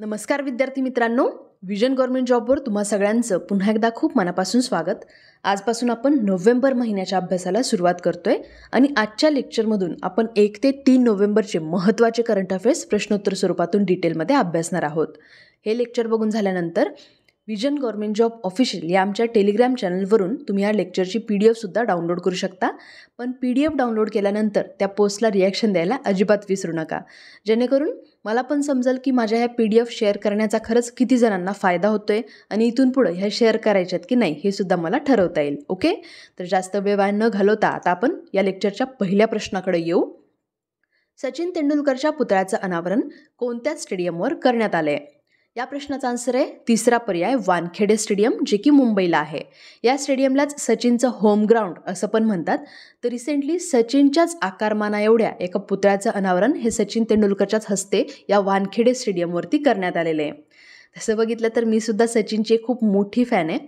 नमस्कार विद्यार्थी मित्रांनो विजन गव्हर्नमेंट जॉबवर तुम्हा सगळ्यांचं पुन्हा एकदा खूप मनापासून स्वागत आजपासून आपण नोव्हेंबर महिन्याच्या अभ्यासाला सुरुवात करतोय आणि आजच्या लेक्चरमधून आपण एक ते तीन नोव्हेंबरचे महत्त्वाचे करंट अफेअर्स प्रश्नोत्तर स्वरूपातून डिटेलमध्ये अभ्यासणार आहोत हे लेक्चर बघून झाल्यानंतर विजन गव्हर्मेंट जॉब ऑफिशियल या आमच्या टेलिग्राम चॅनलवरून तुम्ही या लेक्चरची पी डी एफसुद्धा डाउनलोड करू शकता पण पी डी एफ डाउनलोड केल्यानंतर त्या पोस्टला रिॲक्शन द्यायला अजिबात विसरू नका जेणेकरून मला पण समजेल की माझ्या ह्या पी डी एफ शेअर करण्याचा खरंच किती जणांना फायदा होतो आहे आणि इथून पुढं ह्या शेअर करायच्यात की नाही हे सुद्धा मला ठरवता येईल ओके तर जास्त वेळ वाया न घालवता आता आपण या लेक्चरच्या पहिल्या प्रश्नाकडे येऊ सचिन तेंडुलकरच्या पुतळ्याचं अनावरण कोणत्या स्टेडियमवर करण्यात आलं आहे या प्रश्नाचा आन्सर आहे तिसरा पर्याय वानखेडे स्टेडियम जे की मुंबईला आहे या स्टेडियमलाच सचिनचं होम ग्राउंड असं पण म्हणतात तर रिसेंटली सचिनच्याच आकारमाना एवढ्या एका पुतळ्याचं अनावरण हे सचिन तेंडुलकरच्याच हस्ते या वानखेडे स्टेडियमवरती करण्यात आलेले आहे तसं बघितलं तर मी सुद्धा सचिनची खूप मोठी फॅन आहे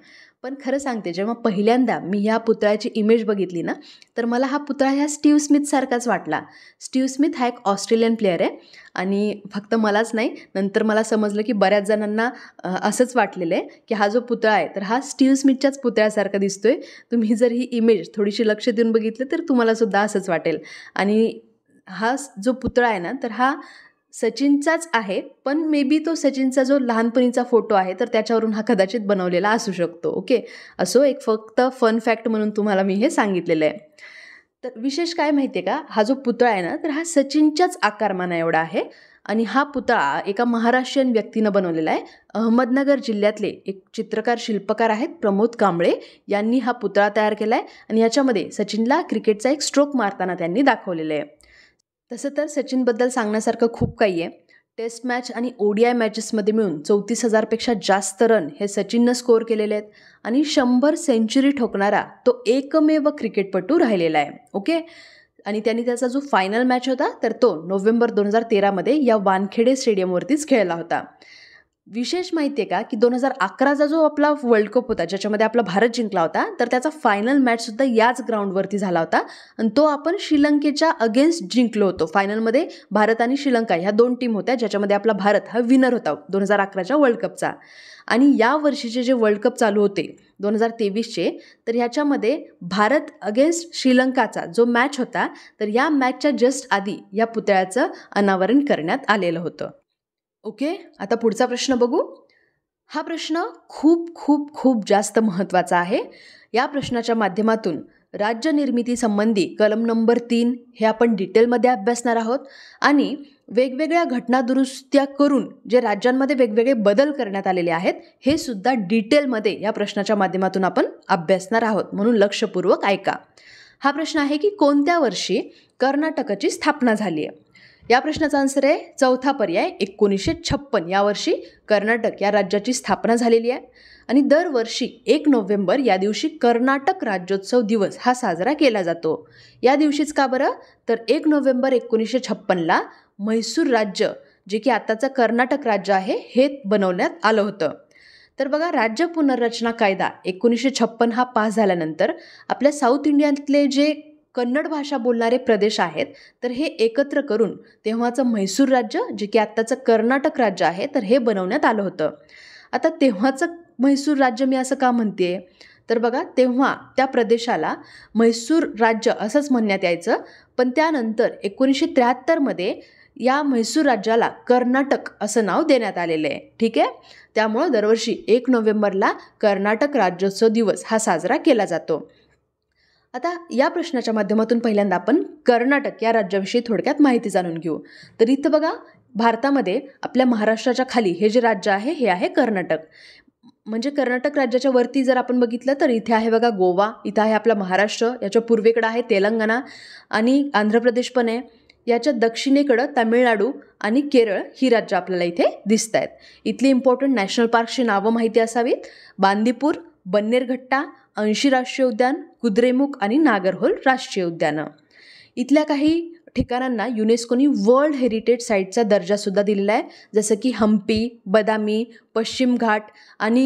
पण खरं सांगते जेव्हा पहिल्यांदा मी ह्या पुतळ्याची इमेज बघितली ना तर मला हा पुतळा ह्या स्टीव्ह स्मिथसारखाच वाटला स्टीव्ह स्मिथ हा एक ऑस्ट्रेलियन प्लेअर आहे आणि फक्त मलाच नाही नंतर मला समजलं की बऱ्याच जणांना असंच वाटलेलं आहे की हा जो पुतळा आहे तर हा स्टीव्ह स्मिथच्याच पुतळ्यासारखा दिसतोय तुम्ही जर ही इमेज थोडीशी लक्ष देऊन बघितलं तर तुम्हाला सुद्धा असंच वाटेल आणि हा जो पुतळा आहे ना तर हा सचिनचाच आहे पण मे बी तो सचिनचा जो लहानपणीचा फोटो आहे तर त्याच्यावरून हा कदाचित बनवलेला असू शकतो ओके असो एक फक्त फन फॅक्ट म्हणून तुम्हाला मी हे सांगितलेलं आहे तर विशेष काय माहिती आहे का हा जो पुतळा आहे ना तर हा सचिनच्याच आकारमाना एवढा आहे आणि हा पुतळा एका महाराष्ट्रीयन व्यक्तीनं बनवलेला आहे अहमदनगर जिल्ह्यातले एक चित्रकार शिल्पकार आहेत प्रमोद कांबळे यांनी हा पुतळा तयार केला आहे आणि याच्यामध्ये सचिनला क्रिकेटचा एक स्ट्रोक मारताना त्यांनी दाखवलेला आहे तसं तर सचिनबद्दल सांगण्यासारखं खूप काही आहे टेस्ट मॅच आणि ओडीआय आय मॅचेसमध्ये मिळून चौतीस हजारपेक्षा जास्त रन हे सचिननं स्कोअर केलेले आहेत आणि शंभर सेंचुरी ठोकणारा तो एकमेव क्रिकेटपटू राहिलेला आहे ओके आणि त्यांनी त्याचा जो फायनल मॅच होता तर तो नोव्हेंबर दोन हजार तेरामध्ये या वानखेडे स्टेडियमवरतीच खेळला होता विशेष माहिती आहे का की दोन हजार अकराचा जो आपला वर्ल्ड कप होता ज्याच्यामध्ये आपला भारत जिंकला होता तर त्याचा फायनल मॅचसुद्धा याच ग्राउंडवरती झाला होता आणि तो आपण श्रीलंकेच्या अगेन्स्ट जिंकलो होतो फायनलमध्ये भारत आणि श्रीलंका ह्या दोन टीम होत्या ज्याच्यामध्ये आपला भारत हा विनर होता दोन हजार अकराच्या वर्ल्ड कपचा आणि या वर्षीचे जे वर्ल्ड कप चालू होते दोन हजार तेवीसचे तर ह्याच्यामध्ये भारत अगेन्स्ट श्रीलंकाचा जो मॅच होता तर या मॅचच्या जस्ट आधी या पुतळ्याचं अनावरण करण्यात आलेलं होतं ओके आता पुढचा प्रश्न बघू हा प्रश्न खूप खूप खूप जास्त महत्त्वाचा आहे या प्रश्नाच्या माध्यमातून राज्य निर्मितीसंबंधी कलम नंबर तीन हे आपण डिटेलमध्ये अभ्यासणार आहोत आणि वेगवेगळ्या घटनादुरुस्त्या करून जे राज्यांमध्ये वेगवेगळे बदल करण्यात आलेले आहेत हे सुद्धा डिटेलमध्ये या प्रश्नाच्या माध्यमातून आपण अभ्यासणार आहोत म्हणून लक्षपूर्वक ऐका हा प्रश्न आहे की कोणत्या वर्षी कर्नाटकाची स्थापना झाली आहे या प्रश्नाचा आन्सर आहे चौथा पर्याय एकोणीसशे छप्पन यावर्षी कर्नाटक या राज्याची स्थापना झालेली आहे आणि दरवर्षी एक नोव्हेंबर या दिवशी कर्नाटक राज्योत्सव दिवस हा साजरा केला जातो या दिवशीच का बरं तर एक नोव्हेंबर एकोणीसशे छप्पनला म्हैसूर राज्य जे की आताचं कर्नाटक राज्य आहे हे बनवण्यात आलं होतं तर बघा राज्य पुनर्रचना कायदा एकोणीसशे छप्पन हा पास झाल्यानंतर आपल्या साऊथ इंडियातले जे कन्नड भाषा बोलणारे प्रदेश आहेत तर हे एकत्र करून तेव्हाचं म्हैसूर राज्य जे की आत्ताचं कर्नाटक राज्य आहे तर हे बनवण्यात आलं होतं आता तेव्हाचं म्हैसूर राज्य मी असं का म्हणते तर बघा तेव्हा त्या प्रदेशाला म्हैसूर राज्य असंच म्हणण्यात यायचं पण त्यानंतर एकोणीसशे त्र्याहत्तरमध्ये या म्हैसूर राज्याला कर्नाटक असं नाव देण्यात आलेलं आहे ठीक आहे त्यामुळं दरवर्षी एक नोव्हेंबरला कर्नाटक राज्योत्सव दिवस हा साजरा केला जातो आता या प्रश्नाच्या माध्यमातून पहिल्यांदा आपण कर्नाटक या राज्याविषयी थोडक्यात माहिती जाणून घेऊ तर इथं बघा भारतामध्ये आपल्या महाराष्ट्राच्या खाली हे जे राज्य आहे हे आहे कर्नाटक म्हणजे कर्नाटक राज्याच्या वरती जर आपण बघितलं तर इथे आहे बघा गोवा इथं आहे आपला महाराष्ट्र याच्या पूर्वेकडं आहे तेलंगणा आणि आंध्र प्रदेश पण आहे याच्या दक्षिणेकडं तामिळनाडू आणि केरळ ही राज्य आपल्याला इथे दिसत आहेत इथली इम्पॉर्टंट नॅशनल पार्कची नावं माहिती असावीत बांदीपूर बन्नेरघट्टा अंशी राष्ट्रीय उद्यान कुद्रेमुख आणि नागरहोल राष्ट्रीय उद्यानं इथल्या काही ठिकाणांना युनेस्कोनी वर्ल्ड हेरिटेज साईटचा दर्जासुद्धा दिलेला आहे जसं की हम्पी बदामी पश्चिम घाट आणि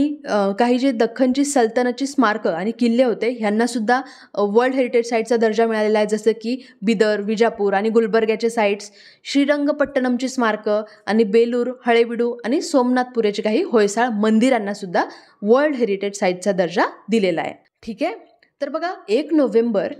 काही जे दख्खनची सल्तनतची स्मारकं आणि किल्ले होते ह्यांनासुद्धा वर्ल्ड हेरिटेज साईटचा दर्जा मिळालेला आहे जसं की बिदर विजापूर आणि गुलबर्ग्याचे साईट्स श्रीरंगपट्टणमची स्मारकं आणि बेलूर हळेबिडू आणि सोमनाथपुरेचे काही होयसाळ मंदिरांनासुद्धा वर्ल्ड हेरिटेज साईटचा दर्जा दिलेला आहे ठीक आहे तर बघा एक नोव्हेंबर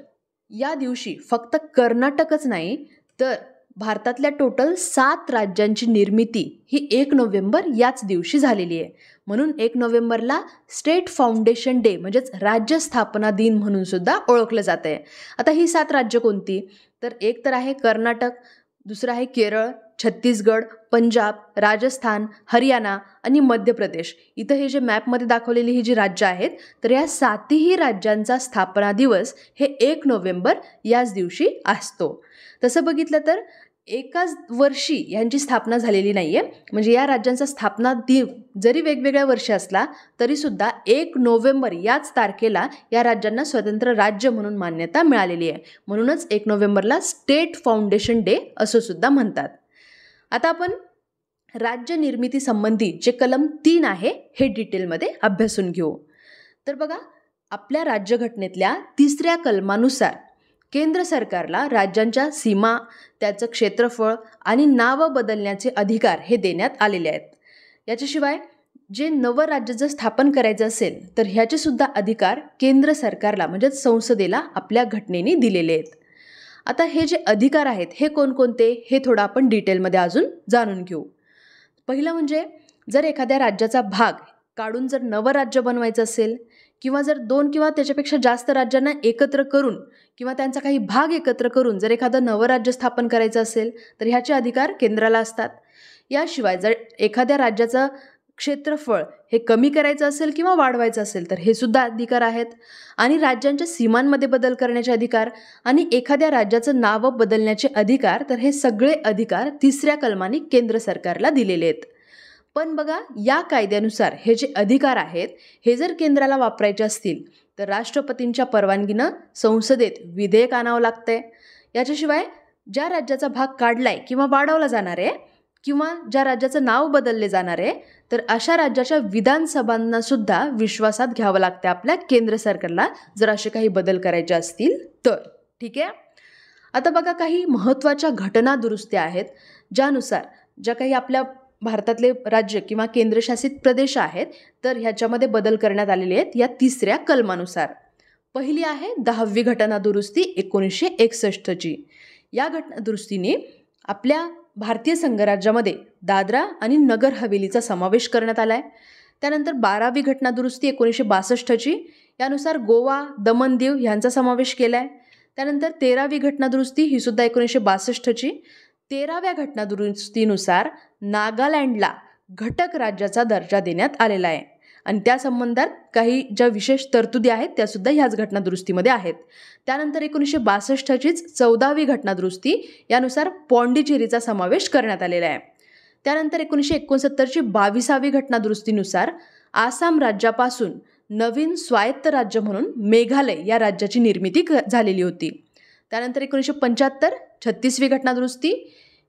या दिवशी फक्त कर्नाटकच नाही तर भारतातल्या टोटल सात राज्यांची निर्मिती ही एक नोव्हेंबर याच दिवशी झालेली आहे म्हणून एक नोव्हेंबरला स्टेट फाउंडेशन डे म्हणजेच राज्य स्थापना दिन म्हणून सुद्धा ओळखलं जातं आहे आता ही सात राज्य कोणती तर एक तर आहे कर्नाटक दुसरं आहे केरळ छत्तीसगड पंजाब राजस्थान हरियाणा आणि मध्य प्रदेश इथं हे जे मॅपमध्ये दाखवलेली ही जी राज्यं आहेत तर या सातही राज्यांचा स्थापना दिवस हे एक नोव्हेंबर याच दिवशी असतो तसं बघितलं तर एकाच वर्षी ह्यांची स्थापना झालेली नाही आहे म्हणजे या राज्यांचा स्थापना दिन जरी वेगवेगळ्या वर्षी असला तरीसुद्धा एक नोव्हेंबर याच तारखेला या राज्यांना स्वतंत्र राज्य म्हणून मान्यता मिळालेली आहे म्हणूनच एक नोव्हेंबरला स्टेट फाउंडेशन डे सुद्धा म्हणतात आता आपण राज्य निर्मितीसंबंधी जे कलम तीन आहे हे डिटेलमध्ये अभ्यासून घेऊ तर बघा आपल्या राज्यघटनेतल्या तिसऱ्या कलमानुसार केंद्र सरकारला राज्यांच्या सीमा त्याचं क्षेत्रफळ आणि नावं बदलण्याचे अधिकार हे देण्यात आलेले आहेत याच्याशिवाय जे नवं राज्य जर स्थापन करायचं असेल तर ह्याचेसुद्धा अधिकार केंद्र सरकारला म्हणजेच संसदेला आपल्या घटनेने दिलेले आहेत आता हे जे अधिकार आहेत हे कोणकोणते हे थोडं आपण डिटेलमध्ये अजून जाणून घेऊ पहिलं म्हणजे जर एखाद्या राज्याचा भाग काढून जर नवं राज्य बनवायचं असेल किंवा जर दोन किंवा त्याच्यापेक्षा जास्त राज्यांना एकत्र करून किंवा त्यांचा काही भाग एकत्र करून जर एखादं नवं राज्य स्थापन करायचं असेल तर ह्याचे अधिकार केंद्राला असतात याशिवाय जर एखाद्या राज्याचं क्षेत्रफळ हे कमी करायचं असेल किंवा वाढवायचं असेल तर हे सुद्धा अधिकार आहेत आणि राज्यांच्या सीमांमध्ये बदल करण्याचे अधिकार आणि एखाद्या राज्याचं नाव बदलण्याचे अधिकार तर हे सगळे अधिकार तिसऱ्या कलमाने केंद्र सरकारला दिलेले आहेत पण बघा या कायद्यानुसार हे जे अधिकार आहेत हे जर केंद्राला वापरायचे असतील तर राष्ट्रपतींच्या परवानगीनं संसदेत विधेयक आणावं लागतंय याच्याशिवाय ज्या राज्याचा भाग काढलाय किंवा वाढवला जाणार आहे किंवा ज्या राज्याचं नाव बदलले जाणार आहे तर अशा राज्याच्या विधानसभांना सुद्धा विश्वासात घ्यावं लागतं आपल्या केंद्र सरकारला जर असे काही बदल करायचे असतील तर ठीक आहे आता बघा काही महत्त्वाच्या घटना दुरुस्त्या आहेत ज्यानुसार ज्या काही आपल्या भारतातले राज्य किंवा केंद्रशासित प्रदेश आहेत तर ह्याच्यामध्ये बदल करण्यात आलेले आहेत या तिसऱ्या कलमानुसार पहिली आहे दहावी घटना दुरुस्ती एकोणीसशे एकसष्टची या घटना दुरुस्तीने आपल्या भारतीय संघराज्यामध्ये दादरा आणि नगर हवेलीचा समावेश करण्यात आला आहे त्यानंतर बारावी घटनादुरुस्ती एकोणीसशे बासष्टची यानुसार गोवा दमन दीव यांचा समावेश केला आहे त्यानंतर तेरावी घटनादुरुस्ती ही सुद्धा एकोणीसशे बासष्टची तेराव्या घटनादुरुस्तीनुसार नागालँडला घटक राज्याचा दर्जा देण्यात आलेला आहे आणि त्या संबंधात काही ज्या विशेष तरतुदी आहेत त्यासुद्धा ह्याच घटनादुरुस्तीमध्ये आहेत त्यानंतर एकोणीसशे बासष्टचीच चौदावी घटनादुरुस्ती यानुसार पॉंडिचेरीचा समावेश करण्यात आलेला आहे त्यानंतर एकोणीसशे एकोणसत्तरची बावीसावी घटनादुरुस्तीनुसार आसाम राज्यापासून नवीन स्वायत्त राज्य म्हणून मेघालय या राज्याची निर्मिती झालेली होती त्यानंतर एकोणीसशे पंच्याहत्तर छत्तीसवी घटनादुरुस्ती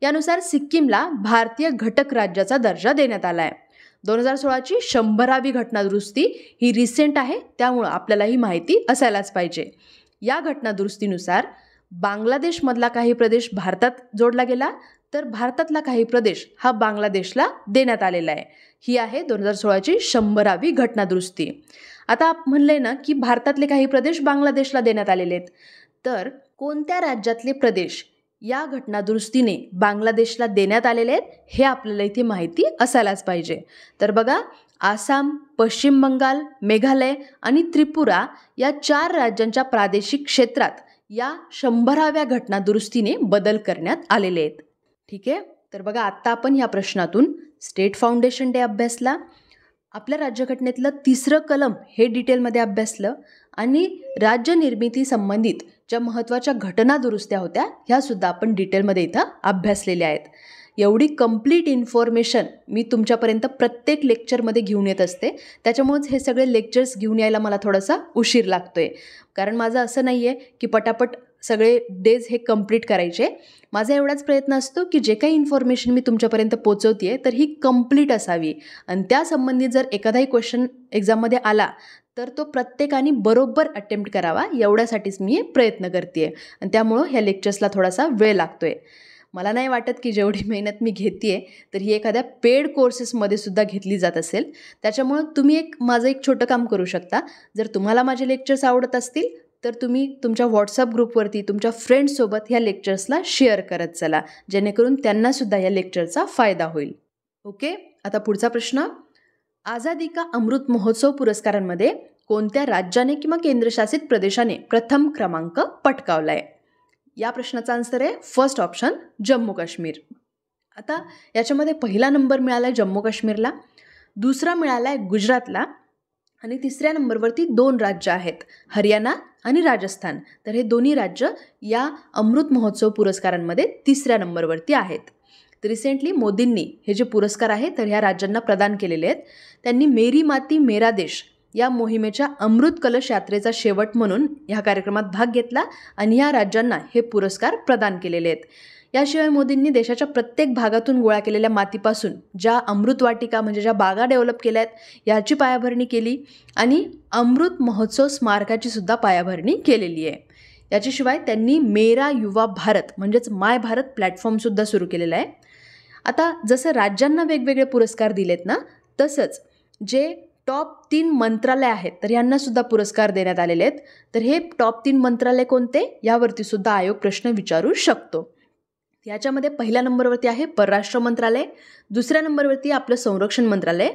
यानुसार सिक्कीमला भारतीय घटक राज्याचा दर्जा देण्यात आला आहे दोन हजार सोळाची शंभरावी घटनादुरुस्ती ही रिसेंट आहे त्यामुळं आपल्याला ही माहिती असायलाच पाहिजे या घटनादुरुस्तीनुसार बांगलादेशमधला काही प्रदेश भारतात जोडला गेला तर भारतातला काही प्रदेश हा बांगलादेशला देण्यात आलेला आहे ही आहे दोन हजार सोळाची शंभरावी घटनादुरुस्ती आता म्हणले ना की भारतातले काही प्रदेश बांगलादेशला देण्यात आलेले आहेत तर कोणत्या राज्यातले प्रदेश या घटनादुरुस्तीने बांगलादेशला देण्यात आलेले आहेत हे आपल्याला इथे माहिती असायलाच पाहिजे तर बघा आसाम पश्चिम बंगाल मेघालय आणि त्रिपुरा या चार राज्यांच्या प्रादेशिक क्षेत्रात या शंभराव्या घटनादुरुस्तीने बदल करण्यात आलेले आहेत ठीक आहे तर बघा आत्ता आपण या प्रश्नातून स्टेट फाउंडेशन डे अभ्यासला आपल्या राज्यघटनेतलं तिसरं कलम हे डिटेलमध्ये अभ्यासलं आणि निर्मिती संबंधित ज्या महत्त्वाच्या घटना दुरुस्त्या होत्या ह्यासुद्धा आपण डिटेलमध्ये इथं अभ्यासलेल्या आहेत एवढी कम्प्लीट इन्फॉर्मेशन मी तुमच्यापर्यंत प्रत्येक लेक्चरमध्ये घेऊन येत असते त्याच्यामुळेच हे सगळे लेक्चर्स घेऊन यायला मला थोडासा उशीर लागतो आहे कारण माझं असं नाही आहे की पटापट सगळे डेज हे कंप्लीट करायचे माझा एवढाच प्रयत्न असतो की जे काही इन्फॉर्मेशन मी तुमच्यापर्यंत पोचवते आहे तर ही कंप्लीट असावी आणि त्या जर एखादाही क्वेश्चन एक्झाममध्ये आला तर तो प्रत्येकाने बरोबर अटेम्प्ट करावा एवढ्यासाठीच मी प्रयत्न करते आहे आणि त्यामुळं ह्या लेक्चर्सला थोडासा वेळ लागतो आहे मला नाही वाटत की जेवढी मेहनत मी घेते आहे तर ही एखाद्या पेड कोर्सेसमध्ये सुद्धा घेतली जात असेल त्याच्यामुळं तुम्ही एक माझं एक छोटं काम करू शकता जर तुम्हाला माझे लेक्चर्स आवडत असतील तर तुम्ही तुमच्या व्हॉट्सअप ग्रुपवरती तुमच्या फ्रेंड्ससोबत ह्या लेक्चर्सला शेअर करत चला जेणेकरून त्यांनासुद्धा या लेक्चरचा फायदा होईल ओके आता पुढचा प्रश्न आझादी का अमृत महोत्सव पुरस्कारांमध्ये कोणत्या राज्याने किंवा केंद्रशासित प्रदेशाने प्रथम क्रमांक पटकावला आहे या प्रश्नाचा आन्सर आहे फर्स्ट ऑप्शन जम्मू काश्मीर आता याच्यामध्ये पहिला नंबर मिळाला आहे जम्मू काश्मीरला दुसरा मिळाला आहे गुजरातला आणि तिसऱ्या नंबरवरती दोन राज्य आहेत हरियाणा आणि राजस्थान तर हे दोन्ही राज्य या अमृत महोत्सव पुरस्कारांमध्ये तिसऱ्या नंबरवरती आहेत तर रिसेंटली मोदींनी हे जे पुरस्कार आहेत तर ह्या राज्यांना प्रदान केलेले आहेत त्यांनी मेरी माती मेरा देश या मोहिमेच्या अमृत कलश यात्रेचा शेवट म्हणून ह्या कार्यक्रमात भाग घेतला आणि ह्या राज्यांना हे पुरस्कार प्रदान केलेले आहेत याशिवाय मोदींनी देशाच्या प्रत्येक भागातून गोळा केलेल्या मातीपासून ज्या अमृतवाटिका म्हणजे ज्या बागा डेव्हलप केल्या आहेत याची पायाभरणी केली आणि अमृत महोत्सव स्मारकाची सुद्धा पायाभरणी केलेली आहे याच्याशिवाय त्यांनी मेरा युवा भारत म्हणजेच माय भारत प्लॅटफॉर्मसुद्धा सुरू केलेला आहे आता जसं राज्यांना वेगवेगळे पुरस्कार दिलेत ना तसंच जे टॉप तीन मंत्रालय आहेत तर यांनासुद्धा पुरस्कार देण्यात आलेले आहेत तर हे टॉप तीन मंत्रालय कोणते यावरतीसुद्धा आयोग प्रश्न विचारू शकतो याच्यामध्ये पहिल्या नंबरवरती आहे परराष्ट्र मंत्रालय दुसऱ्या नंबरवरती आपलं संरक्षण मंत्रालय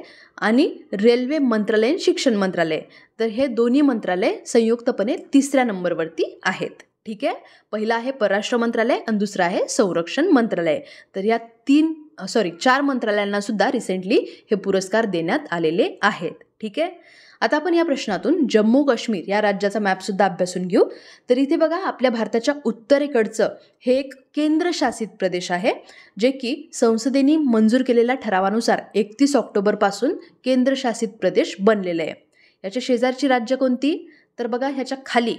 आणि रेल्वे मंत्रालय शिक्षण मंत्रालय तर हे दोन्ही मंत्रालय संयुक्तपणे तिसऱ्या नंबरवरती आहेत ठीक आहे पहिलं आहे परराष्ट्र मंत्रालय आणि दुसरं आहे संरक्षण मंत्रालय तर या तीन सॉरी चार मंत्रालयांनासुद्धा रिसेंटली हे पुरस्कार देण्यात आलेले आहेत ठीक आहे आता आपण या प्रश्नातून जम्मू काश्मीर या राज्याचा मॅपसुद्धा अभ्यासून घेऊ तर इथे बघा आपल्या भारताच्या उत्तरेकडचं हे एक केंद्रशासित प्रदेश आहे जे की संसदेने मंजूर केलेल्या ठरावानुसार एकतीस ऑक्टोबरपासून केंद्रशासित प्रदेश बनलेलं आहे याच्या शेजारची राज्य कोणती तर बघा ह्याच्या खाली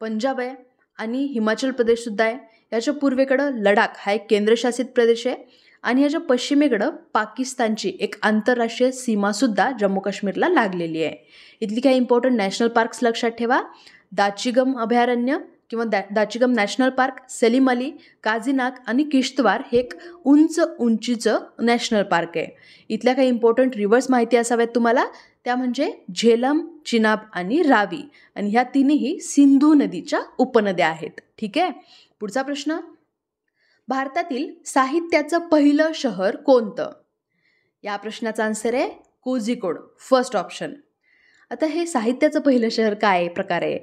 पंजाब आहे आणि हिमाचल प्रदेशसुद्धा आहे याच्या पूर्वेकडं लडाख हा एक केंद्रशासित प्रदेश आहे आणि याच्या पश्चिमेकडं पाकिस्तानची एक आंतरराष्ट्रीय सीमासुद्धा जम्मू काश्मीरला लागलेली आहे इथली काही इम्पॉर्टंट नॅशनल पार्क्स लक्षात ठेवा दाचिगम अभयारण्य किंवा the Dachigam national park Salim Ali Kazinag आणि किश्तवार हे एक उंच उंचीचं नॅशनल पार्क आहे इथल्या काही इम्पॉर्टंट रिव्हर्स माहिती असाव्यात तुम्हाला त्या म्हणजे झेलम चिनाब आणि रावी आणि ह्या तिन्ही सिंधू नदीच्या उपनद्या आहेत ठीक आहे पुढचा प्रश्न भारतातील साहित्याचं पहिलं शहर कोणतं या प्रश्नाचा आन्सर आहे कोझिकोड फर्स्ट ऑप्शन आता हे साहित्याचं पहिलं शहर काय प्रकार आहे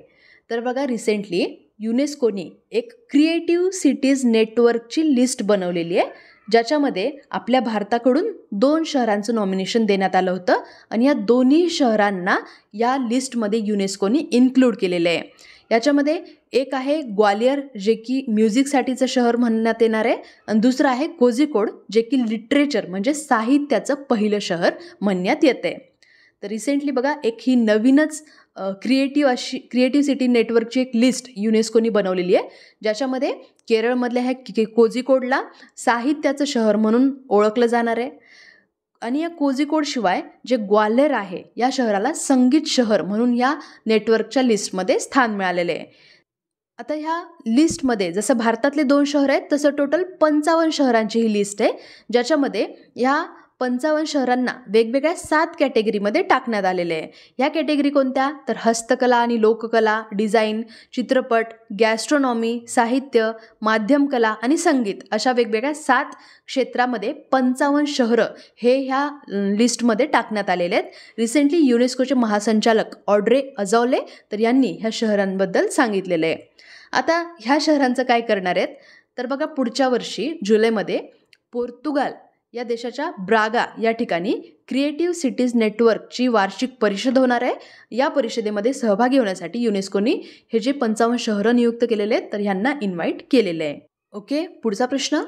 तर बघा रिसेंटली युनेस्कोने एक क्रिएटिव्ह सिटीज नेटवर्कची लिस्ट बनवलेली आहे ज्याच्यामध्ये आपल्या भारताकडून दोन शहरांचं नॉमिनेशन देण्यात आलं होतं आणि या दोन्ही शहरांना या लिस्टमध्ये युनेस्कोने इन्क्लूड केलेलं आहे याच्यामध्ये एक आहे ग्वालियर जे की म्युझिकसाठीचं शहर म्हणण्यात येणार आहे आणि दुसरं आहे कोझिकोड जे की लिटरेचर म्हणजे साहित्याचं पहिलं शहर म्हणण्यात येतं आहे तर रिसेंटली बघा एक ही नवीनच क्रिएटिव्ह अशी क्रिएटिव्ह सिटी नेटवर्कची एक लिस्ट युनेस्कोनी बनवलेली आहे ज्याच्यामध्ये केरळमधल्या ह्या कोझिकोडला साहित्याचं शहर म्हणून ओळखलं जाणार आहे आणि या कोझिकोडशिवाय जे ग्वाल्हेर आहे या शहराला संगीत शहर म्हणून या नेटवर्कच्या लिस्टमध्ये स्थान मिळालेले आहे आता ह्या लिस्टमध्ये जसं भारतातले दोन शहर आहेत तसं टोटल पंचावन्न शहरांची ही लिस्ट आहे ज्याच्यामध्ये ह्या पंचावन्न शहरांना वेगवेगळ्या सात कॅटेगरीमध्ये टाकण्यात आलेले आहे ह्या कॅटेगरी कोणत्या तर हस्तकला आणि लोककला डिझाईन चित्रपट गॅस्ट्रॉनॉमी साहित्य माध्यमकला आणि संगीत अशा वेगवेगळ्या सात क्षेत्रामध्ये पंचावन्न शहरं हे ह्या लिस्टमध्ये टाकण्यात आलेले आहेत रिसेंटली युनेस्कोचे महासंचालक ऑड्रे अजॉले तर यांनी ह्या शहरांबद्दल सांगितलेलं आहे आता ह्या शहरांचं काय करणार आहेत तर बघा पुढच्या वर्षी जुलैमध्ये पोर्तुगाल या देशाच्या ब्रागा या ठिकाणी क्रिएटिव्ह सिटीज नेटवर्कची वार्षिक परिषद होणार आहे या परिषदेमध्ये सहभागी होण्यासाठी युनेस्कोनी हे जे पंचावन्न शहरं नियुक्त केलेले आहेत तर ह्यांना इन्व्हाइट केलेलं आहे ओके पुढचा प्रश्न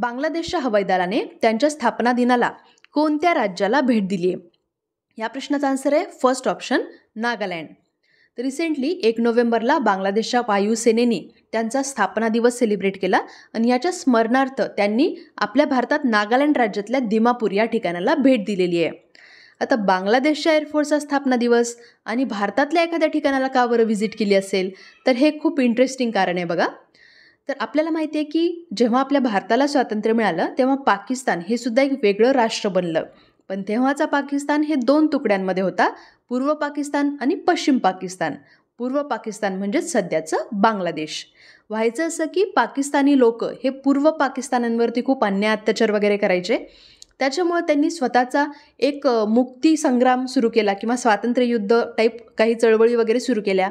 बांगलादेशच्या हवाई दलाने त्यांच्या स्थापना दिनाला कोणत्या राज्याला भेट दिली आहे या प्रश्नाचा आन्सर आहे फर्स्ट ऑप्शन नागालँड रिसेंटली एक नोव्हेंबरला बांगलादेशच्या वायुसेनेने त्यांचा स्थापना दिवस सेलिब्रेट केला आणि याच्या स्मरणार्थ त्यांनी आपल्या भारतात नागालँड राज्यातल्या दिमापूर या ठिकाणाला भेट दिलेली आहे आता बांगलादेशच्या एअरफोर्सचा स्थापना दिवस आणि भारतातल्या एखाद्या ठिकाणाला का बरं व्हिजिट केली असेल तर हे खूप इंटरेस्टिंग कारण आहे बघा तर आपल्याला माहिती आहे की जेव्हा आपल्या भारताला स्वातंत्र्य मिळालं तेव्हा पाकिस्तान हे सुद्धा एक वेगळं राष्ट्र बनलं पण तेव्हाचा पाकिस्तान हे दोन तुकड्यांमध्ये होता पूर्व पाकिस्तान आणि पश्चिम पाकिस्तान पूर्व पाकिस्तान म्हणजेच सध्याचं बांगलादेश व्हायचं असं की पाकिस्तानी लोक हे पूर्व पाकिस्तानांवरती खूप अन्याय अत्याचार वगैरे करायचे त्याच्यामुळे त्यांनी स्वतःचा एक मुक्ती संग्राम सुरू केला किंवा स्वातंत्र्य युद्ध टाईप काही चळवळी वगैरे सुरू केल्या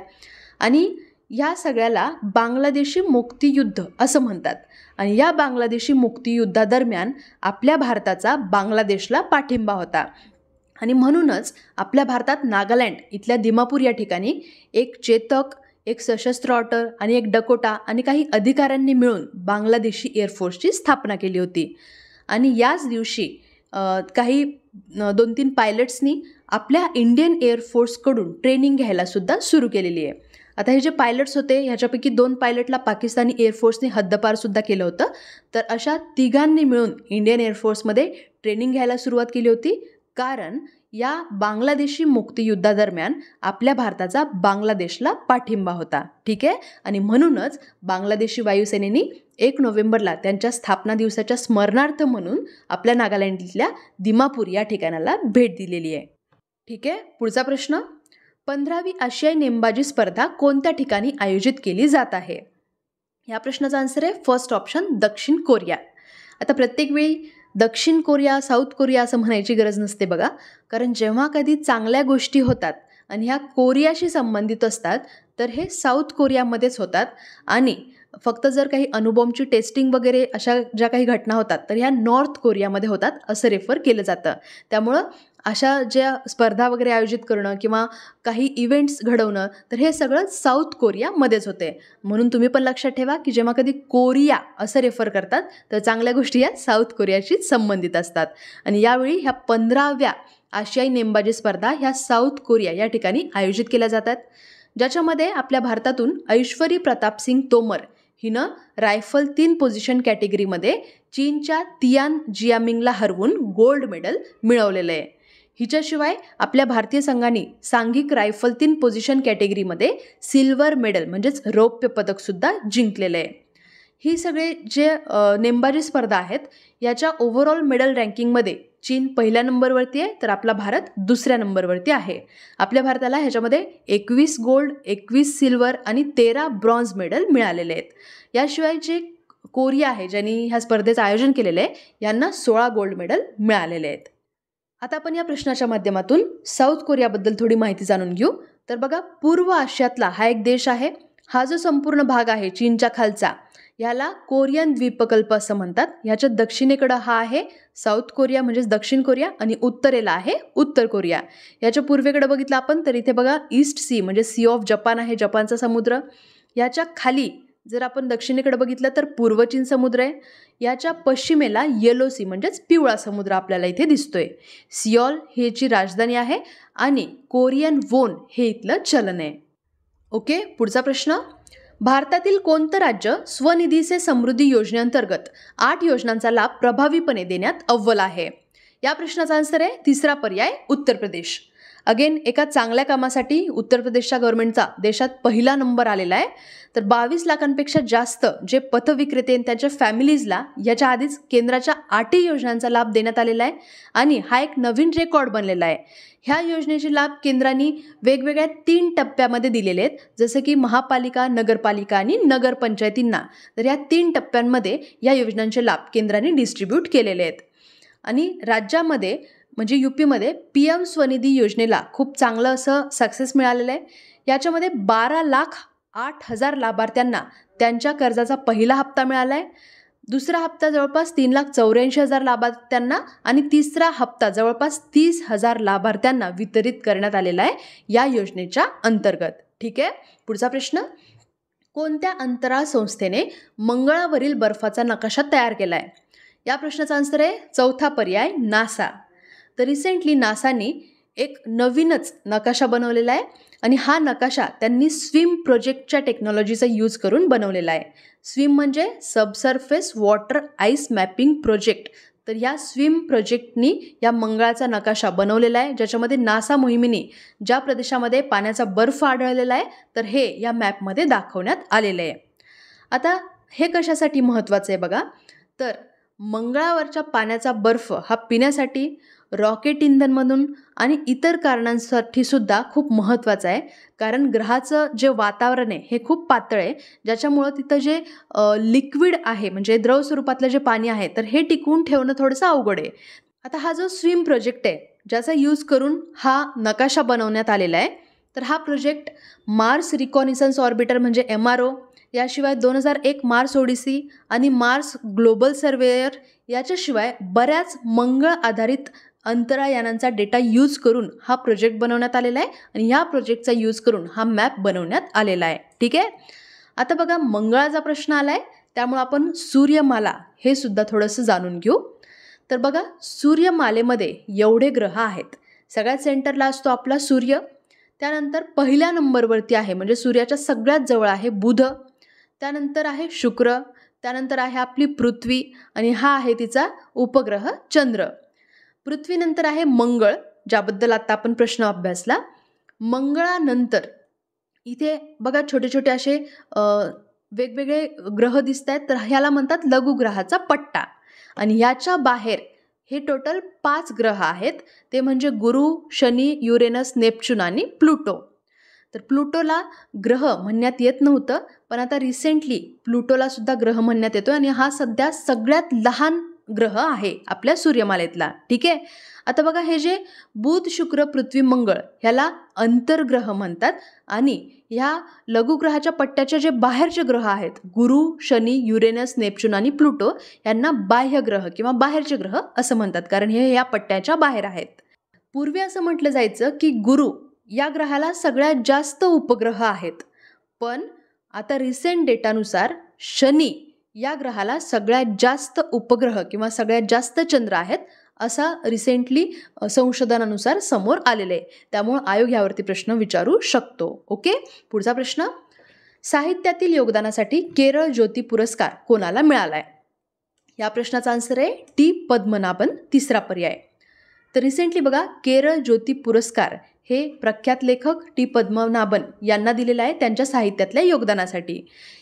आणि ह्या सगळ्याला बांगलादेशी मुक्तियुद्ध असं म्हणतात आणि या बांगलादेशी मुक्तियुद्धादरम्यान आपल्या भारताचा बांगलादेशला पाठिंबा होता आणि म्हणूनच आपल्या भारतात नागालँड इथल्या दिमापूर या ठिकाणी एक चेतक एक सशस्त्र ऑटर आणि एक डकोटा आणि काही अधिकाऱ्यांनी मिळून बांगलादेशी एअरफोर्सची स्थापना केली होती आणि याच दिवशी काही दोन तीन पायलट्सनी आपल्या इंडियन एअरफोर्सकडून ट्रेनिंग घ्यायला सुद्धा सुरू केलेली आहे आता हे जे पायलट्स होते ह्याच्यापैकी दोन पायलटला पाकिस्तानी एअरफोर्सने हद्दपारसुद्धा केलं होतं तर अशा तिघांनी मिळून इंडियन एअरफोर्समध्ये ट्रेनिंग घ्यायला सुरुवात केली होती कारण या बांगलादेशी मुक्तियुद्धादरम्यान आपल्या भारताचा बांगलादेशला पाठिंबा होता ठीक आहे आणि म्हणूनच बांगलादेशी वायुसेनेनी एक नोव्हेंबरला त्यांच्या स्थापना दिवसाच्या स्मरणार्थ म्हणून आपल्या नागालँडल्या दिमापूर या ठिकाणाला भेट दिलेली आहे ठीक आहे पुढचा प्रश्न पंधरावी आशियाई नेमबाजी स्पर्धा कोणत्या ठिकाणी आयोजित केली जात आहे या प्रश्नाचा आन्सर आहे फर्स्ट ऑप्शन दक्षिण कोरिया आता प्रत्येक वेळी दक्षिण कोरिया साऊथ कोरिया असं म्हणायची गरज नसते बघा कारण जेव्हा कधी चांगल्या गोष्टी होतात आणि ह्या कोरियाशी संबंधित असतात तर हे साऊथ कोरियामध्येच होतात आणि फक्त जर काही अनुबॉमची टेस्टिंग वगैरे अशा ज्या काही घटना होतात तर ह्या नॉर्थ कोरियामध्ये होतात असं रेफर केलं जातं त्यामुळं अशा ज्या स्पर्धा वगैरे आयोजित करणं किंवा काही इव्हेंट्स घडवणं तर हे सगळं साऊथ कोरियामध्येच होते म्हणून तुम्ही पण लक्षात ठेवा की जेव्हा कधी कोरिया असं रेफर करतात तर चांगल्या गोष्टी या साऊथ कोरियाशी संबंधित असतात आणि यावेळी ह्या पंधराव्या आशियाई नेमबाजी स्पर्धा ह्या साऊथ कोरिया या ठिकाणी आयोजित केल्या जातात ज्याच्यामध्ये आपल्या भारतातून ऐश्वरी प्रताप सिंग तोमर हिनं रायफल तीन पोझिशन कॅटेगरीमध्ये चीनच्या तियान जियामिंगला हरवून गोल्ड मेडल मिळवलेलं आहे हिच्याशिवाय आपल्या भारतीय संघाने सांघिक रायफल तीन पोझिशन कॅटेगरीमध्ये सिल्वर मेडल म्हणजेच रौप्य पदकसुद्धा जिंकलेलं आहे ही सगळे जे नेमबाजी स्पर्धा आहेत याच्या ओव्हरऑल मेडल रँकिंगमध्ये चीन पहिल्या नंबरवरती आहे तर आपला भारत दुसऱ्या नंबरवरती आहे आपल्या भारताला ह्याच्यामध्ये एकवीस गोल्ड एकवीस सिल्वर आणि तेरा ब्रॉन्झ मेडल मिळालेले आहेत याशिवाय जे कोरिया आहे ज्यांनी ह्या स्पर्धेचं आयोजन केलेलं आहे यांना सोळा गोल्ड मेडल मिळालेले आहेत आता आपण या प्रश्नाच्या माध्यमातून साऊथ कोरियाबद्दल थोडी माहिती जाणून घेऊ तर बघा पूर्व आशियातला हा एक देश आहे हा जो संपूर्ण भाग आहे चीनच्या खालचा याला कोरियन द्वीपकल्प असं म्हणतात याच्या दक्षिणेकडं हा आहे साऊथ कोरिया म्हणजेच दक्षिण कोरिया आणि उत्तरेला आहे उत्तर कोरिया याच्या पूर्वेकडे बघितलं आपण तर इथे बघा ईस्ट सी म्हणजे सी ऑफ जपान आहे जपानचा समुद्र याच्या खाली जर आपण दक्षिणेकडे बघितलं तर पूर्वचीन समुद्र आहे याच्या पश्चिमेला येलो सी म्हणजेच पिवळा समुद्र आपल्याला इथे दिसतोय सियॉल ह्याची राजधानी आहे आणि कोरियन वोन हे इथलं चलन आहे ओके पुढचा प्रश्न भारतातील कोणतं राज्य स्वनिधीचे समृद्धी योजनेअंतर्गत आठ योजनांचा लाभ प्रभावीपणे देण्यात अव्वल आहे या प्रश्नाचा आन्सर आहे तिसरा पर्याय उत्तर प्रदेश अगेन एका चांगल्या कामासाठी उत्तर प्रदेशच्या गव्हर्नमेंटचा देशात पहिला नंबर आलेला आहे तर बावीस लाखांपेक्षा जास्त जे पथविक्रेते आणि त्यांच्या फॅमिलीजला याच्या आधीच केंद्राच्या आठही योजनांचा लाभ देण्यात आलेला आहे आणि हा एक नवीन रेकॉर्ड बनलेला आहे ह्या योजनेचे लाभ केंद्रांनी वेगवेगळ्या तीन टप्प्यामध्ये दिलेले आहेत जसं की महापालिका नगरपालिका आणि नगरपंचायतींना तर या तीन टप्प्यांमध्ये या योजनांचे लाभ केंद्राने डिस्ट्रीब्यूट केलेले आहेत आणि राज्यामध्ये म्हणजे यू पीमध्ये पी एम स्वनिधी योजनेला खूप चांगलं असं सक्सेस मिळालेलं आहे याच्यामध्ये बारा लाख आठ हजार लाभार्थ्यांना त्यांच्या कर्जाचा पहिला हप्ता मिळाला आहे दुसरा हप्ता जवळपास तीन लाख चौऱ्याऐंशी हजार लाभार्थ्यांना आणि तिसरा हप्ता जवळपास तीस हजार लाभार्थ्यांना वितरित करण्यात आलेला आहे या योजनेच्या अंतर्गत ठीक आहे पुढचा प्रश्न कोणत्या अंतराळ संस्थेने मंगळावरील बर्फाचा नकाशा तयार केला आहे या प्रश्नाचं आन्सर आहे चौथा पर्याय नासा तर रिसेंटली नासाने एक नवीनच नकाशा बनवलेला आहे आणि हा नकाशा त्यांनी स्विम प्रोजेक्टच्या टेक्नॉलॉजीचा यूज करून बनवलेला आहे स्विम म्हणजे subsurface water ice mapping project तर या स्विम प्रोजेक्टनी या मंगळाचा नकाशा बनवलेला आहे ज्याच्यामध्ये नासा मोहिमेने ज्या प्रदेशामध्ये पाण्याचा बर्फ आढळलेला आहे तर हे या मॅपमध्ये दाखवण्यात आलेलं आहे आता हे कशासाठी महत्त्वाचं आहे बघा तर मंगळावरच्या पाण्याचा बर्फ हा पिण्यासाठी रॉकेट इंधनमधून आणि इतर कारणांसाठी सुद्धा खूप महत्त्वाचं आहे कारण ग्रहाचं जे वातावरण आहे हे खूप पातळ आहे ज्याच्यामुळं तिथं जे लिक्विड आहे म्हणजे द्रव स्वरूपातलं जे पाणी आहे तर हे टिकवून ठेवणं थोडंसं अवघड आहे आता हा जो स्विम प्रोजेक्ट आहे ज्याचा यूज करून हा नकाशा बनवण्यात आलेला आहे तर हा प्रोजेक्ट मार्स रिकॉनिसन्स ऑर्बिटर म्हणजे एम आर ओ याशिवाय दोन हजार एक मार्स ओडिसी आणि मार्स ग्लोबल सर्वेअर याच्याशिवाय बऱ्याच मंगळ आधारित अंतरायानांचा डेटा यूज करून हा प्रोजेक्ट बनवण्यात आलेला आहे आणि ह्या प्रोजेक्टचा यूज करून हा मॅप बनवण्यात आलेला आहे ठीक आहे आता बघा मंगळाचा प्रश्न आला आहे त्यामुळं आपण सूर्यमाला हे सुद्धा थोडंसं जाणून घेऊ तर बघा सूर्यमालेमध्ये एवढे ग्रह आहेत सगळ्यात सेंटरला असतो आपला सूर्य त्यानंतर पहिल्या नंबरवरती आहे म्हणजे सूर्याच्या सगळ्यात जवळ आहे बुध त्यानंतर आहे शुक्र त्यानंतर आहे आपली पृथ्वी आणि हा आहे तिचा उपग्रह चंद्र पृथ्वीनंतर आहे मंगळ ज्याबद्दल आता आपण प्रश्न अभ्यासला मंगळानंतर इथे बघा छोटे छोटे असे वेगवेगळे ग्रह दिसत आहेत तर ह्याला म्हणतात लघुग्रहाचा पट्टा आणि ह्याच्या बाहेर हे टोटल पाच ग्रह आहेत ते म्हणजे गुरु शनी युरेनस नेपच्यून आणि प्लुटो तर प्लुटोला ग्रह म्हणण्यात येत नव्हतं पण आता रिसेंटली प्लुटोलासुद्धा सुद्धा ग्रह म्हणण्यात येतो आणि हा सध्या सगळ्यात लहान ग्रह आहे आपल्या सूर्यमालेतला ठीक आहे आता बघा हे जे बुध शुक्र पृथ्वी मंगळ ह्याला अंतर्ग्रह म्हणतात आणि ह्या लघुग्रहाच्या पट्ट्याच्या जे बाहेरचे ग्रह आहेत गुरु शनी युरेनस नेपच्यून आणि प्लुटो यांना बाह्यग्रह किंवा बाहेरचे ग्रह असं म्हणतात कारण हे या पट्ट्याच्या बाहेर आहेत पूर्वी असं म्हटलं जायचं की गुरु या ग्रहाला सगळ्यात जास्त उपग्रह आहेत पण आता रिसेंट डेटानुसार शनी या ग्रहाला सगळ्यात जास्त उपग्रह किंवा सगळ्यात जास्त चंद्र आहेत असा रिसेंटली संशोधनानुसार समोर आलेलं आहे त्यामुळे आयोग यावरती प्रश्न विचारू शकतो ओके पुढचा प्रश्न साहित्यातील योगदानासाठी केरळ ज्योती पुरस्कार कोणाला मिळाला आहे या प्रश्नाचा आन्सर आहे टी पद्मनाभन तिसरा पर्याय तर रिसेंटली बघा केरळ ज्योती पुरस्कार हे प्रख्यात लेखक टी पद्मनाभन यांना दिलेला आहे त्यांच्या साहित्यातल्या योगदानासाठी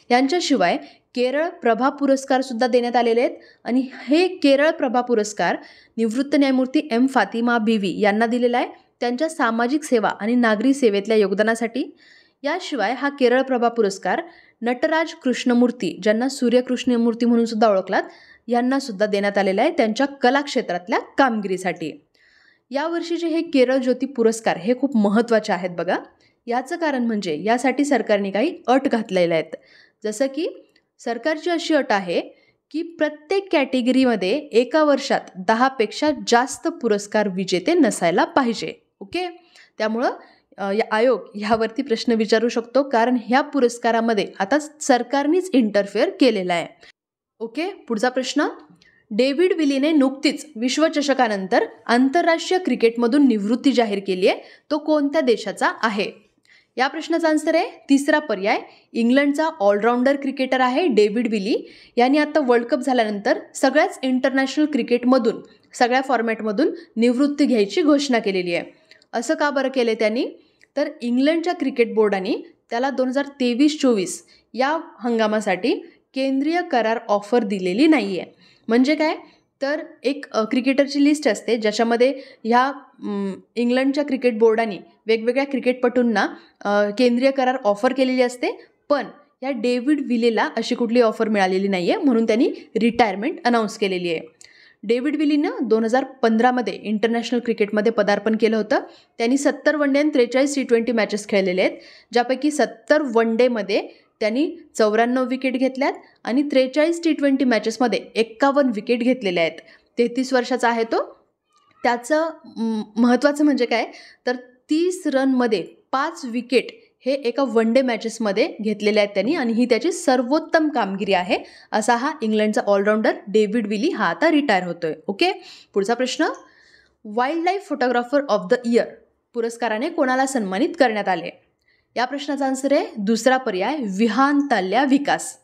यांच्याशिवाय केरळ प्रभा पुरस्कारसुद्धा देण्यात आलेले आहेत आणि हे केरळ प्रभा पुरस्कार निवृत्त न्यायमूर्ती एम फातिमा बीवी यांना दिलेला आहे त्यांच्या सामाजिक सेवा आणि नागरी सेवेतल्या योगदानासाठी याशिवाय हा केरळ प्रभा पुरस्कार नटराज कृष्णमूर्ती ज्यांना सूर्यकृष्णमूर्ती म्हणून सुद्धा ओळखलात यांना सुद्धा देण्यात आलेला आहे त्यांच्या कलाक्षेत्रातल्या कामगिरीसाठी जे हे केरळ ज्योती पुरस्कार हे खूप महत्त्वाचे आहेत बघा याचं कारण म्हणजे यासाठी सरकारने काही अट घातलेल्या आहेत जसं की सरकारची अशी अट आहे की प्रत्येक कॅटेगरीमध्ये एका वर्षात दहापेक्षा जास्त पुरस्कार विजेते नसायला पाहिजे ओके त्यामुळं या आयोग ह्यावरती प्रश्न विचारू शकतो कारण ह्या पुरस्कारामध्ये आता सरकारनीच इंटरफेअर केलेला आहे ओके पुढचा प्रश्न डेव्हिड विलीने नुकतीच विश्वचषकानंतर आंतरराष्ट्रीय क्रिकेटमधून निवृत्ती जाहीर केली आहे तो कोणत्या देशाचा आहे या प्रश्नाचा आन्सर आहे तिसरा पर्याय इंग्लंडचा ऑलराऊंडर क्रिकेटर आहे डेव्हिड विली यांनी आता वर्ल्ड कप झाल्यानंतर सगळ्याच इंटरनॅशनल क्रिकेटमधून सगळ्या फॉर्मॅटमधून निवृत्ती घ्यायची घोषणा केलेली आहे असं का बरं केलं त्यांनी तर इंग्लंडच्या क्रिकेट बोर्डाने त्याला दोन हजार तेवीस चोवीस या हंगामासाठी केंद्रीय करार ऑफर दिलेली नाही आहे म्हणजे काय तर एक क्रिकेटरची लिस्ट असते ज्याच्यामध्ये ह्या इंग्लंडच्या क्रिकेट बोर्डाने वेगवेगळ्या क्रिकेटपटूंना केंद्रीय करार ऑफर केलेली असते पण या डेव्हिड विलेला अशी कुठली ऑफर मिळालेली नाही आहे म्हणून त्यांनी रिटायरमेंट अनाऊन्स केलेली आहे डेव्हिड विलीनं दोन हजार पंधरामध्ये इंटरनॅशनल क्रिकेटमध्ये पदार्पण केलं होतं त्यांनी सत्तर डे आणि त्रेचाळीस टी ट्वेंटी मॅचेस खेळलेले आहेत ज्यापैकी सत्तर वन डेमध्ये त्यांनी चौऱ्याण्णव विकेट घेतल्यात आणि त्रेचाळीस टी ट्वेंटी मॅचेसमध्ये एक्कावन्न विकेट घेतलेले आहेत तेहतीस वर्षाचा आहे तो त्याचं महत्त्वाचं म्हणजे काय तर तीस रनमध्ये पाच विकेट हे एका वन डे मॅचेसमध्ये घेतलेले आहेत त्यांनी आणि ही त्याची सर्वोत्तम कामगिरी आहे असा हा इंग्लंडचा ऑलराऊंडर डेव्हिड विली हा आता रिटायर होतोय ओके पुढचा प्रश्न wildlife photographer of the year पुरस्काराने कोणाला सन्मानित करण्यात आले या प्रश्नाचा आन्सर आहे दुसरा पर्याय विहान विकास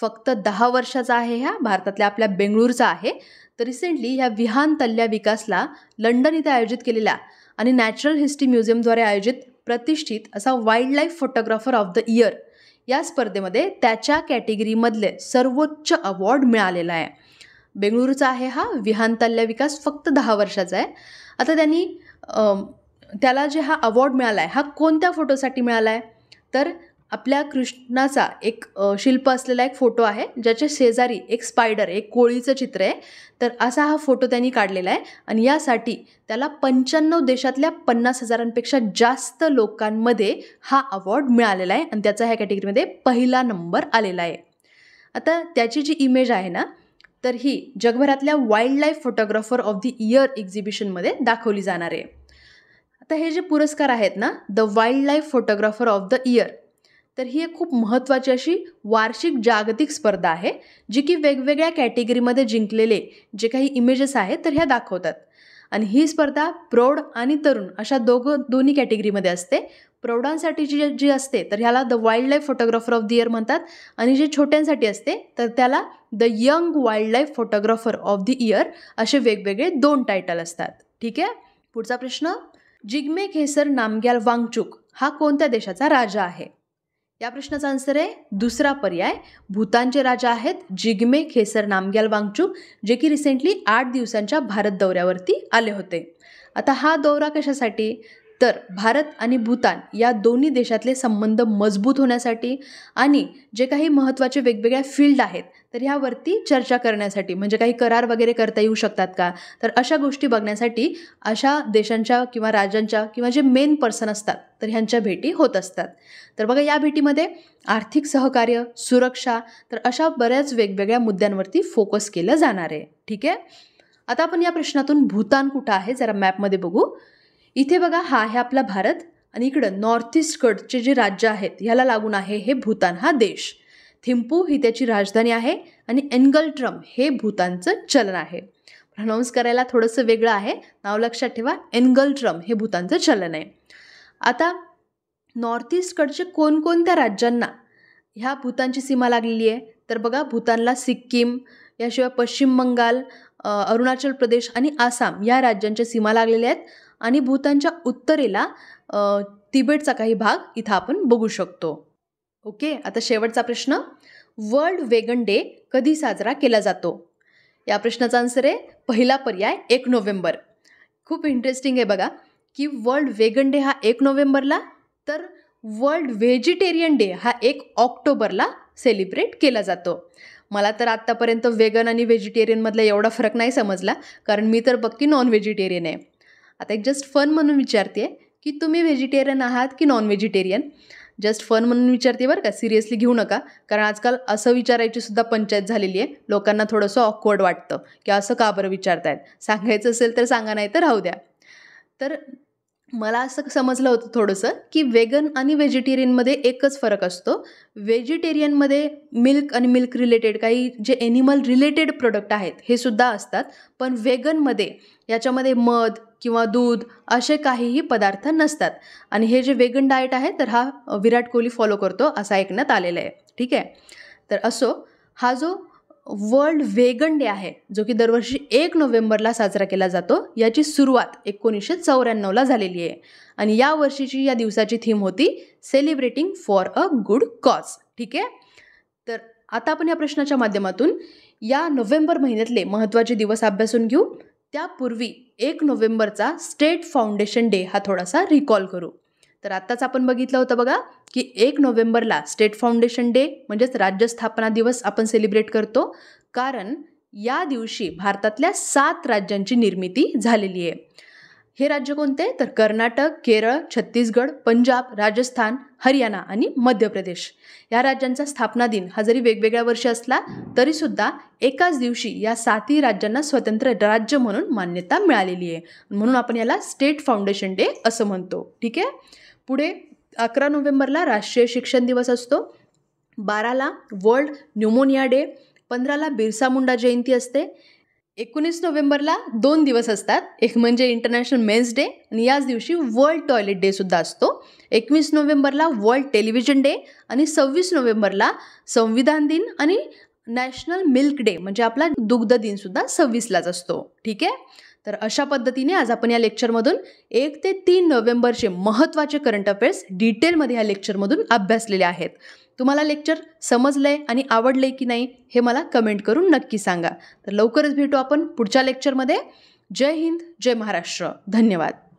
फक्त दहा वर्षाचा आहे ह्या भारतातल्या आपल्या बेंगळूरचा आहे तर रिसेंटली ह्या विहान तल्ल्या विकासला लंडन इथे आयोजित केलेल्या आणि नॅचरल हिस्ट्री म्युझियमद्वारे आयोजित प्रतिष्ठित असा wildlife photographer of the year या स्पर्धेमध्ये त्याच्या कॅटेगरीमधले सर्वोच्च अवॉर्ड मिळालेला आहे बेंगळुरूचा आहे हा विहान तल्ल्या विकास फक्त दहा वर्षाचा आहे आता त्यांनी त्याला जे हा अवॉर्ड मिळाला आहे हा कोणत्या फोटोसाठी मिळाला आहे तर आपल्या कृष्णाचा एक शिल्प असलेला एक फोटो आहे ज्याच्या शेजारी एक स्पायडर एक कोळीचं चित्र आहे तर असा हा फोटो त्यांनी काढलेला आहे आणि यासाठी त्याला पंच्याण्णव देशातल्या पन्नास हजारांपेक्षा जास्त लोकांमध्ये हा अवॉर्ड मिळालेला आहे आणि त्याचा ह्या कॅटेगरीमध्ये पहिला नंबर आलेला आहे आता त्याची जी इमेज आहे ना तर ही जगभरातल्या wildlife photographer of the year एक्झिबिशनमध्ये दाखवली जाणार आहे तर हे जे पुरस्कार आहेत ना the wildlife photographer of the year तर ही एक खूप महत्त्वाची अशी वार्षिक जागतिक स्पर्धा आहे जी की वेगवेगळ्या कॅटेगरीमध्ये जिंकलेले जे काही इमेजेस आहेत तर ह्या दाखवतात आणि ही स्पर्धा प्रौढ आणि तरुण अशा दोघं दोन्ही कॅटेगरीमध्ये असते प्रौढांसाठी जी जी असते तर ह्याला the wildlife photographer of the year म्हणतात आणि जे छोट्यांसाठी असते तर त्याला the young wildlife photographer of the year असे वेगवेगळे दोन टायटल असतात ठीक आहे पुढचा प्रश्न जिग्मे खेसर नामग्याल वांगचुक हा कोणत्या देशाचा राजा आहे या प्रश्नाचा आन्सर आहे दुसरा पर्याय भूतानचे राजा आहेत जिग्मे खेसर नामग्याल वांगचुक जे की रिसेंटली आठ दिवसांच्या भारत दौऱ्यावरती आले होते आता हा दौरा कशासाठी तर भारत आणि भूतान या दोन्ही देशातले संबंध मजबूत होण्यासाठी आणि जे काही महत्त्वाचे वेगवेगळ्या फील्ड आहेत तर ह्यावरती चर्चा करण्यासाठी म्हणजे काही करार वगैरे करता येऊ शकतात का तर अशा गोष्टी बघण्यासाठी अशा देशांच्या किंवा राज्यांच्या किंवा जे मेन पर्सन असतात तर ह्यांच्या भेटी होत असतात तर बघा या भेटीमध्ये आर्थिक सहकार्य सुरक्षा तर अशा बऱ्याच वेगवेगळ्या मुद्द्यांवरती फोकस केलं जाणार आहे ठीक आहे आता आपण या प्रश्नातून भूतान कुठं आहे जरा मॅपमध्ये बघू इथे बघा हा आहे आपला भारत आणि इकडं नॉर्थ ईस्टकडचे जे राज्य आहेत ह्याला लागून आहे हे भूतान हा देश थिंपू ही त्याची राजधानी आहे आणि ट्रम हे भूतानचं चलन आहे प्रनाऊन्स करायला थोडंसं वेगळं आहे नाव लक्षात ठेवा ट्रम हे भूतानचं चलन आहे आता नॉर्थ ईस्टकडचे कोणकोणत्या राज्यांना ह्या भूतानची सीमा लागलेली आहे तर बघा भूतानला सिक्कीम याशिवाय पश्चिम बंगाल अरुणाचल प्रदेश आणि आसाम या राज्यांच्या सीमा लागलेल्या आहेत आणि भूतानच्या उत्तरेला तिबेटचा काही भाग इथं आपण बघू शकतो ओके आता शेवटचा प्रश्न वर्ल्ड वेगन डे कधी साजरा केला जातो या प्रश्नाचा आन्सर आहे पहिला पर्याय एक नोव्हेंबर खूप इंटरेस्टिंग आहे बघा की वर्ल्ड वेगन डे हा एक नोव्हेंबरला तर वर्ल्ड व्हेजिटेरियन डे हा एक ऑक्टोबरला सेलिब्रेट केला जातो मला तर आत्तापर्यंत वेगन आणि व्हेजिटेरियनमधला एवढा फरक नाही समजला कारण मी तर पक्की नॉन व्हेजिटेरियन आहे आता एक जस्ट फन म्हणून विचारते की तुम्ही व्हेजिटेरियन आहात की नॉन व्हेजिटेरियन जस्ट फन म्हणून विचारते बरं का सिरियसली घेऊ नका कारण आजकाल असं विचारायची सुद्धा पंचायत झालेली आहे लोकांना थोडंसं ऑकवर्ड वाटतं की असं का बरं विचारतायत सांगायचं असेल तर सांगा नाही तर राहू द्या तर मला असं समजलं होतं थोडंसं की वेगन आणि व्हेजिटेरियनमध्ये एकच फरक असतो व्हेजिटेरियनमध्ये मिल्क आणि मिल्क रिलेटेड काही जे एनिमल रिलेटेड प्रोडक्ट आहेत हे सुद्धा असतात पण वेगनमध्ये याच्यामध्ये मध किंवा दूध असे काहीही पदार्थ नसतात आणि हे जे वेगन डाएट आहे तर हा विराट कोहली फॉलो करतो असं ऐकण्यात आलेलं आहे ठीक आहे तर असो हा जो वर्ल्ड वेगन डे आहे जो की दरवर्षी एक नोव्हेंबरला साजरा केला जातो याची सुरुवात एकोणीसशे चौऱ्याण्णवला झालेली आहे आणि या वर्षीची या दिवसाची थीम होती celebrating for a good cause ठीक आहे तर आता आपण या प्रश्नाच्या माध्यमातून या नोव्हेंबर महिन्यातले महत्त्वाचे दिवस अभ्यासून घेऊ त्यापूर्वी एक नोव्हेंबरचा स्टेट फाउंडेशन डे हा थोडासा रिकॉल करू तर आत्ताच आपण बघितलं होतं बघा की एक नोव्हेंबरला स्टेट फाउंडेशन डे म्हणजेच राज्य स्थापना दिवस आपण सेलिब्रेट करतो कारण या दिवशी भारतातल्या सात राज्यांची निर्मिती झालेली आहे हे राज्य कोणते तर कर्नाटक केरळ छत्तीसगड पंजाब राजस्थान हरियाणा आणि मध्य प्रदेश या राज्यांचा स्थापना दिन हा जरी वेगवेगळ्या वर्षी असला तरीसुद्धा एकाच दिवशी या सातही राज्यांना स्वतंत्र राज्य म्हणून मान्यता मिळालेली आहे म्हणून आपण याला स्टेट फाउंडेशन डे असं म्हणतो ठीक आहे पुढे अकरा नोव्हेंबरला राष्ट्रीय शिक्षण दिवस असतो बाराला वर्ल्ड न्युमोनिया डे पंधराला बिरसा मुंडा जयंती असते एकोणीस नोव्हेंबरला दोन दिवस असतात एक म्हणजे इंटरनॅशनल मेन्स डे आणि याच दिवशी वर्ल्ड टॉयलेट डे सुद्धा असतो एकवीस नोव्हेंबरला वर्ल्ड टेलिव्हिजन डे आणि सव्वीस नोव्हेंबरला संविधान दिन आणि नॅशनल मिल्क डे म्हणजे आपला दुग्ध दिनसुद्धा सव्वीसलाच असतो ठीक आहे तर अशा पद्धतीने आज आपण या लेक्चरमधून एक ते तीन नोव्हेंबरचे महत्त्वाचे करंट अफेअर्स डिटेलमध्ये या लेक्चरमधून अभ्यासलेले आहेत तुम्हाला लेक्चर समजलं आहे आणि आवडलं आहे की नाही हे मला कमेंट करून नक्की सांगा तर लवकरच भेटू आपण पुढच्या लेक्चरमध्ये जय हिंद जय महाराष्ट्र धन्यवाद